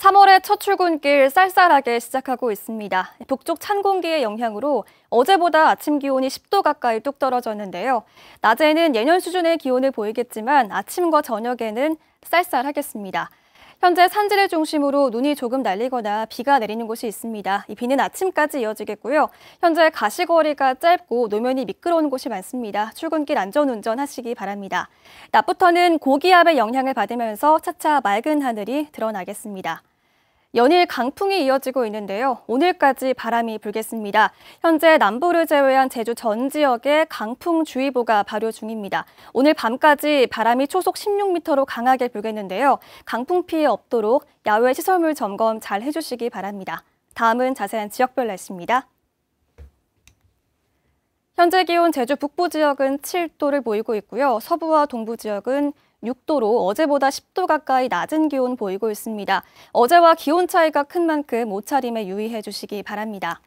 3월의 첫 출근길 쌀쌀하게 시작하고 있습니다. 북쪽 찬 공기의 영향으로 어제보다 아침 기온이 10도 가까이 뚝 떨어졌는데요. 낮에는 예년 수준의 기온을 보이겠지만 아침과 저녁에는 쌀쌀하겠습니다. 현재 산지를 중심으로 눈이 조금 날리거나 비가 내리는 곳이 있습니다. 이 비는 아침까지 이어지겠고요. 현재 가시거리가 짧고 노면이 미끄러운 곳이 많습니다. 출근길 안전운전 하시기 바랍니다. 낮부터는 고기압의 영향을 받으면서 차차 맑은 하늘이 드러나겠습니다. 연일 강풍이 이어지고 있는데요. 오늘까지 바람이 불겠습니다. 현재 남부를 제외한 제주 전 지역에 강풍주의보가 발효 중입니다. 오늘 밤까지 바람이 초속 16m로 강하게 불겠는데요. 강풍 피해 없도록 야외 시설물 점검 잘 해주시기 바랍니다. 다음은 자세한 지역별 날씨입니다. 현재 기온 제주 북부 지역은 7도를 보이고 있고요. 서부와 동부 지역은 6도로 어제보다 10도 가까이 낮은 기온 보이고 있습니다. 어제와 기온 차이가 큰 만큼 옷차림에 유의해 주시기 바랍니다.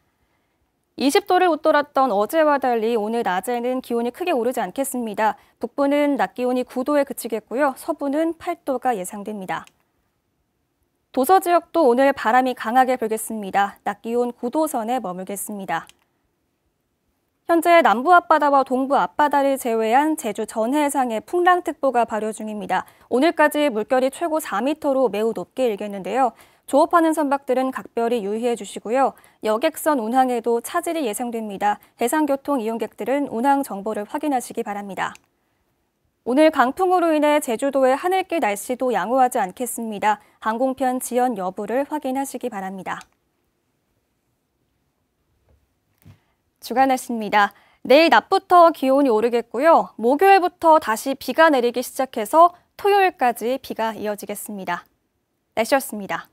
20도를 웃돌았던 어제와 달리 오늘 낮에는 기온이 크게 오르지 않겠습니다. 북부는 낮 기온이 9도에 그치겠고요. 서부는 8도가 예상됩니다. 도서 지역도 오늘 바람이 강하게 불겠습니다. 낮 기온 9도 선에 머물겠습니다. 현재 남부 앞바다와 동부 앞바다를 제외한 제주 전 해상에 풍랑특보가 발효 중입니다. 오늘까지 물결이 최고 4m로 매우 높게 일겠는데요. 조업하는 선박들은 각별히 유의해 주시고요. 여객선 운항에도 차질이 예상됩니다. 해상교통 이용객들은 운항 정보를 확인하시기 바랍니다. 오늘 강풍으로 인해 제주도의 하늘길 날씨도 양호하지 않겠습니다. 항공편 지연 여부를 확인하시기 바랍니다. 주간 했씨니다 내일 낮부터 기온이 오르겠고요. 목요일부터 다시 비가 내리기 시작해서 토요일까지 비가 이어지겠습니다. 날씨였습니다.